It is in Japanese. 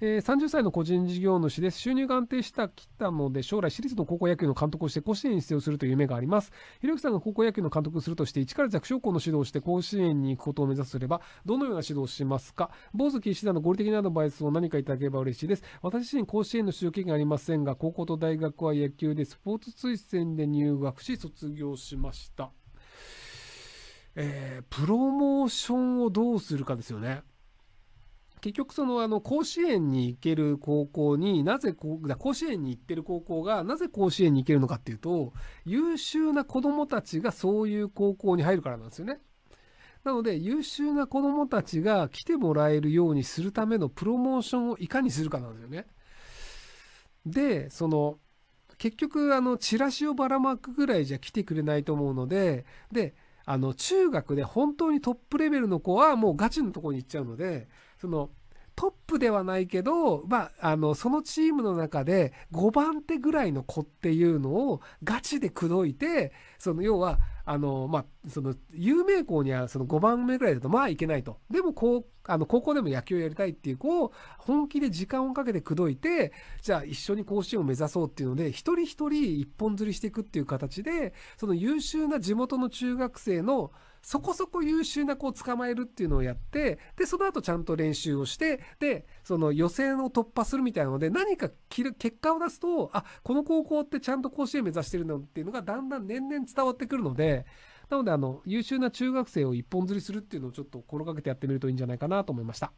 えー、30歳の個人事業主です。収入が安定したきたので、将来私立の高校野球の監督をして甲子園に出場するという夢があります。ひろゆきさんが高校野球の監督をするとして、一から弱小校の指導をして甲子園に行くことを目指すれば、どのような指導をしますか坊主岸田の合理的なアドバイスを何かいただければ嬉しいです。私自身甲子園の出場経験ありませんが、高校と大学は野球でスポーツ推薦で入学し、卒業しました。えー、プロモーションをどうするかですよね。結局そのあの甲子園に行ける高校になぜこう甲子園に行ってる高校がなぜ甲子園に行けるのかっていうと優秀な子どもたちがそういう高校に入るからなんですよね。なので優秀な子どもたちが来てもらえるようにするためのプロモーションをいかにするかなんですよね。でその結局あのチラシをばらまくぐらいじゃ来てくれないと思うのでであの中学で本当にトップレベルの子はもうガチのとこに行っちゃうのでそのトップではないけど、まあ、あの、そのチームの中で5番手ぐらいの子っていうのをガチで口説いて、その要は、あの、まあ、その、有名校にはその5番目ぐらいだとまあいけないと。でも、こう、あの、高校でも野球やりたいっていう子を本気で時間をかけて口説いて、じゃあ一緒に甲子園を目指そうっていうので、一人一人一本釣りしていくっていう形で、その優秀な地元の中学生の、そこそこ優秀な子を捕まえるっていうのをやって、で、その後ちゃんと練習をして、で、その予選を突破するみたいなので、何か結果を出すと、あ、この高校ってちゃんと甲子園目指してるのっていうのがだんだん年々伝わってくるので、なので、あの、優秀な中学生を一本釣りするっていうのをちょっと心がけてやってみるといいんじゃないかなと思いました。